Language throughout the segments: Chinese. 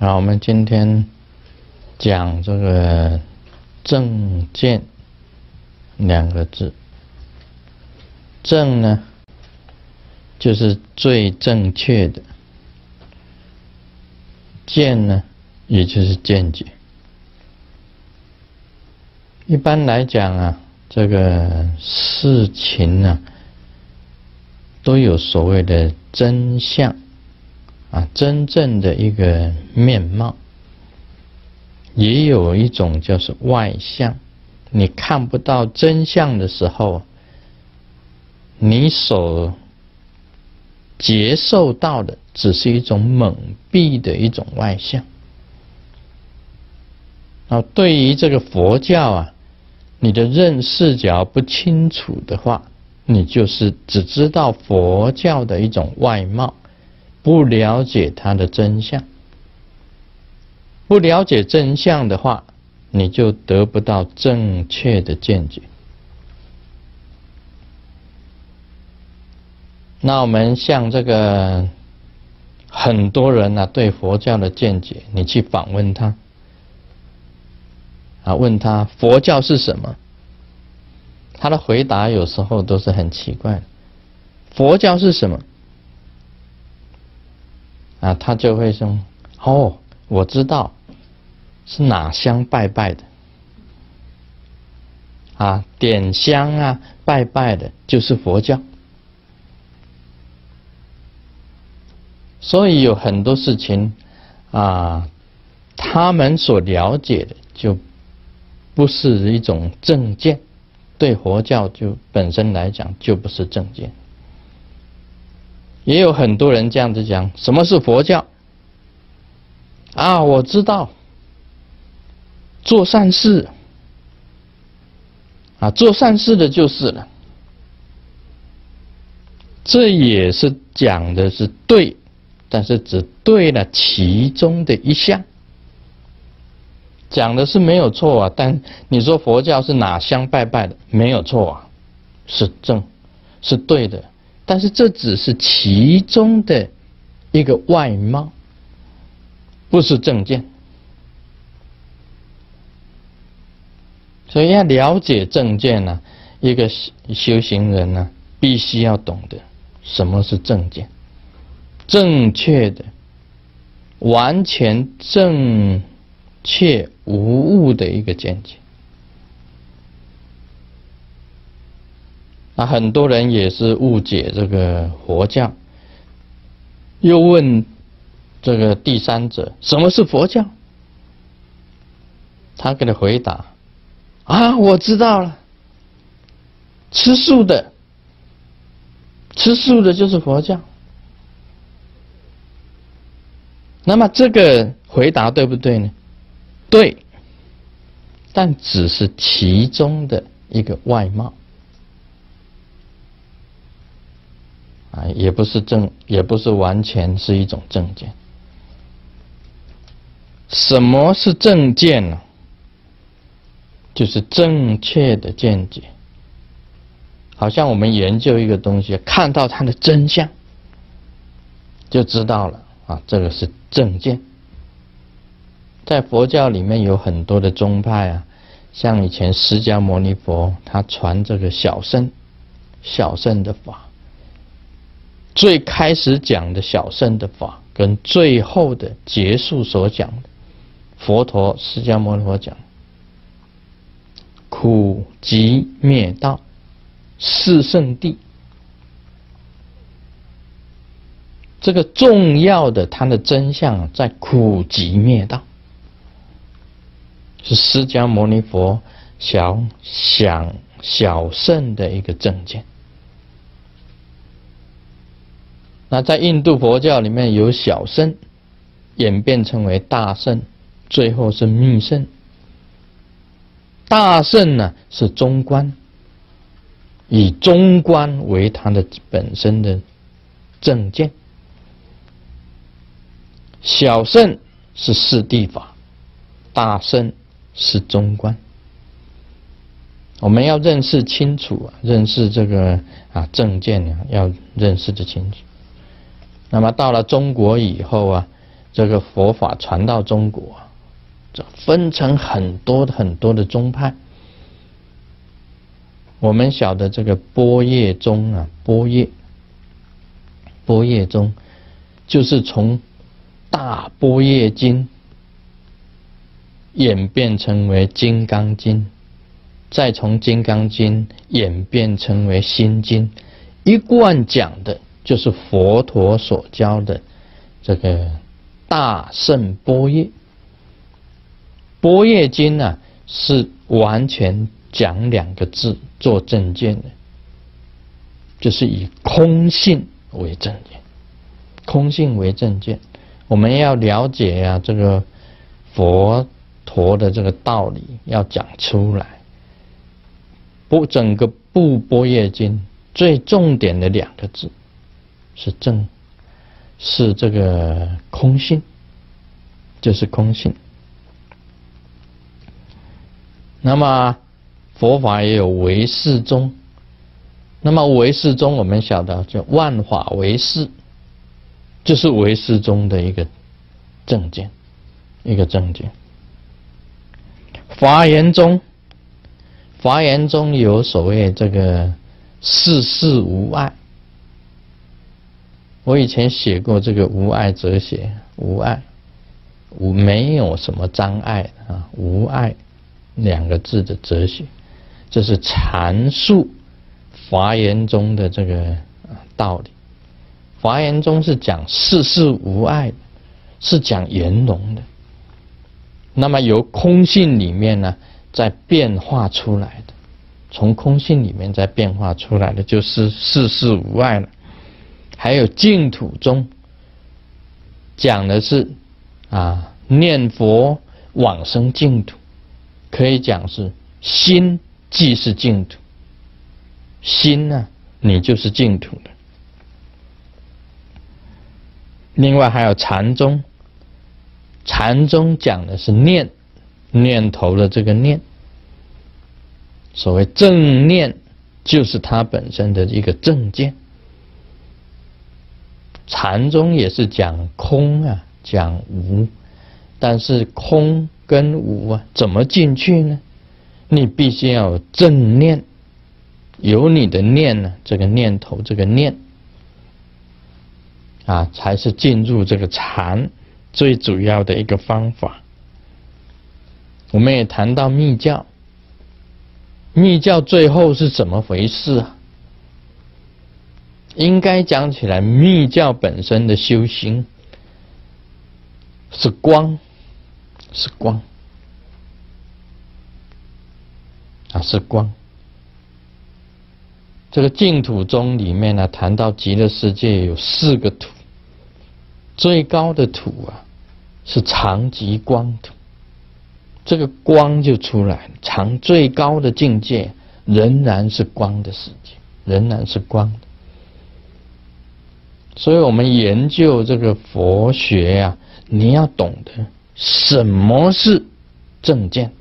好，我们今天讲这个“正见”两个字，“正”呢就是最正确的，“见”呢也就是见解。一般来讲啊，这个事情啊都有所谓的真相。啊，真正的一个面貌，也有一种叫是外相。你看不到真相的时候，你所接受到的只是一种蒙蔽的一种外相。啊，对于这个佛教啊，你的认识角不清楚的话，你就是只知道佛教的一种外貌。不了解他的真相，不了解真相的话，你就得不到正确的见解。那我们像这个很多人呢，对佛教的见解，你去访问他啊，问他佛教是什么，他的回答有时候都是很奇怪。佛教是什么？啊，他就会说：“哦，我知道是哪香拜拜的啊，点香啊，拜拜的，就是佛教。”所以有很多事情啊，他们所了解的就不是一种正见，对佛教就本身来讲就不是正见。也有很多人这样子讲，什么是佛教？啊，我知道，做善事，啊，做善事的就是了。这也是讲的是对，但是只对了其中的一项，讲的是没有错啊。但你说佛教是哪香拜拜的，没有错啊，是正，是对的。但是这只是其中的一个外貌，不是证件。所以要了解证件呢，一个修行人呢，必须要懂得什么是证件，正确的、完全正确无误的一个见解。那很多人也是误解这个佛教，又问这个第三者什么是佛教？他给你回答啊，我知道了，吃素的，吃素的就是佛教。那么这个回答对不对呢？对，但只是其中的一个外貌。也不是正，也不是完全是一种正见。什么是正见呢？就是正确的见解。好像我们研究一个东西，看到它的真相，就知道了啊。这个是正见。在佛教里面有很多的宗派啊，像以前释迦牟尼佛他传这个小圣，小圣的法。最开始讲的小圣的法，跟最后的结束所讲的佛陀释迦牟尼佛讲苦集灭道四圣地。这个重要的它的真相在苦集灭道，是释迦牟尼佛想想小圣的一个证件。那在印度佛教里面有小圣，演变成为大圣，最后是密圣。大圣呢是中观，以中观为它的本身的正见。小圣是四地法，大圣是中观。我们要认识清楚啊，认识这个啊正见啊，要认识的清楚。那么到了中国以后啊，这个佛法传到中国，这分成很多很多的宗派。我们晓得这个波叶宗啊，波叶，波叶宗，就是从《大波叶经》演变成为《金刚经》，再从《金刚经》演变成为《心经》，一贯讲的。就是佛陀所教的这个大圣波叶，波叶经啊是完全讲两个字做证件的，就是以空性为证件，空性为证件。我们要了解呀，这个佛陀的这个道理要讲出来，不整个不波叶经最重点的两个字。是正，是这个空性，就是空性。那么佛法也有唯识中，那么唯识中我们晓得叫万法唯识，这是唯识中的一个正见，一个正见。法言中，法言中有所谓这个世事无碍。我以前写过这个无爱哲学，无爱，无没有什么障碍啊，无爱两个字的哲学，这是阐述《华严》中的这个道理，《华严》中是讲世事无爱的，是讲圆融的。那么由空性里面呢，在变化出来的，从空性里面在变化出来的，就是世事无爱了。还有净土宗讲的是啊念佛往生净土，可以讲是心即是净土，心呢你就是净土的。另外还有禅宗，禅宗讲的是念念头的这个念，所谓正念就是它本身的一个正见。禅宗也是讲空啊，讲无，但是空跟无啊，怎么进去呢？你必须要有正念，有你的念呢，这个念头，这个念，啊，才是进入这个禅最主要的一个方法。我们也谈到密教，密教最后是怎么回事啊？应该讲起来，密教本身的修行是光，是光啊，是光。这个净土宗里面呢，谈到极乐世界有四个土，最高的土啊是长极光土，这个光就出来，了。长最高的境界仍然是光的世界，仍然是光的。所以我们研究这个佛学呀，你要懂得什么是正见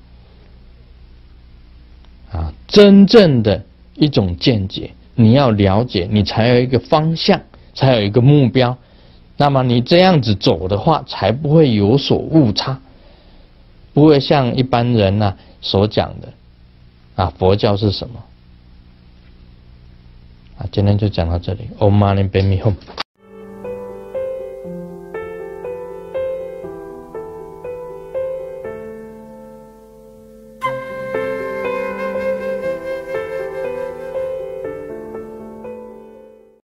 啊，真正的一种见解，你要了解，你才有一个方向，才有一个目标。那么你这样子走的话，才不会有所误差，不会像一般人呐所讲的啊，佛教是什么啊？今天就讲到这里。Oh, m o n e me h m